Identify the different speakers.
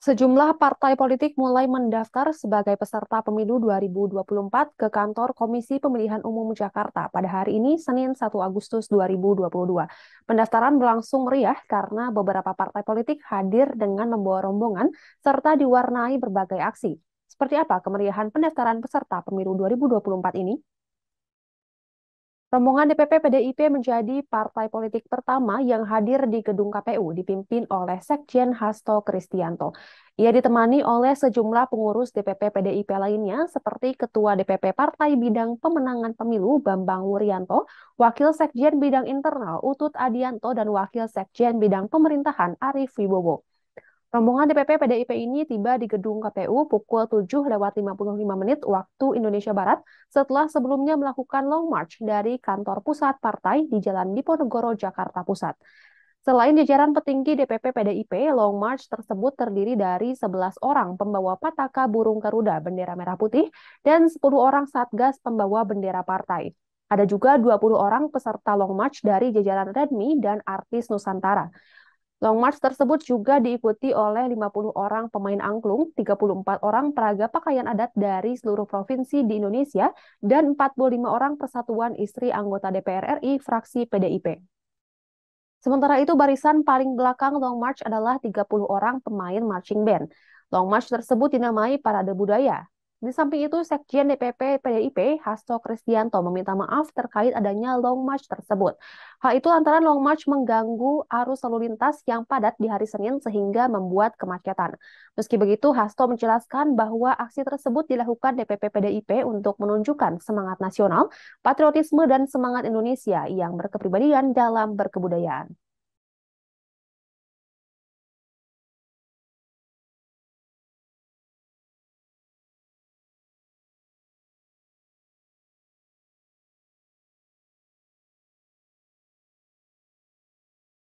Speaker 1: Sejumlah partai politik mulai mendaftar sebagai peserta pemilu 2024 ke kantor Komisi Pemilihan Umum Jakarta pada hari ini Senin 1 Agustus 2022. Pendaftaran berlangsung meriah karena beberapa partai politik hadir dengan membawa rombongan serta diwarnai berbagai aksi. Seperti apa kemeriahan pendaftaran peserta pemilu 2024 ini? Rombongan DPP PDIP menjadi partai politik pertama yang hadir di gedung KPU dipimpin oleh Sekjen Hasto Kristianto. Ia ditemani oleh sejumlah pengurus DPP PDIP lainnya seperti Ketua DPP Partai Bidang Pemenangan Pemilu Bambang Wuryanto, Wakil Sekjen Bidang Internal Utut Adianto dan Wakil Sekjen Bidang Pemerintahan Arief Wibowo. Rombongan DPP PDIP ini tiba di gedung KPU pukul 7 lewat 55 menit waktu Indonesia Barat setelah sebelumnya melakukan long march dari kantor pusat partai di Jalan Diponegoro, Jakarta Pusat. Selain jajaran petinggi DPP PDIP, long march tersebut terdiri dari 11 orang pembawa pataka burung Garuda bendera merah putih dan 10 orang satgas pembawa bendera partai. Ada juga 20 orang peserta long march dari jajaran Redmi dan artis Nusantara. Long March tersebut juga diikuti oleh 50 orang pemain angklung, 34 orang peraga pakaian adat dari seluruh provinsi di Indonesia, dan 45 orang persatuan istri anggota DPR RI fraksi PDIP. Sementara itu barisan paling belakang Long March adalah 30 orang pemain marching band. Long March tersebut dinamai Parade Budaya. Di samping itu, Sekjen DPP PDIP Hasto Kristianto meminta maaf terkait adanya long march tersebut. Hal itu lantaran long march mengganggu arus lalu lintas yang padat di hari Senin sehingga membuat kemacetan. Meski begitu, Hasto menjelaskan bahwa aksi tersebut dilakukan DPP PDIP untuk menunjukkan semangat nasional, patriotisme, dan semangat Indonesia yang berkepribadian dalam berkebudayaan.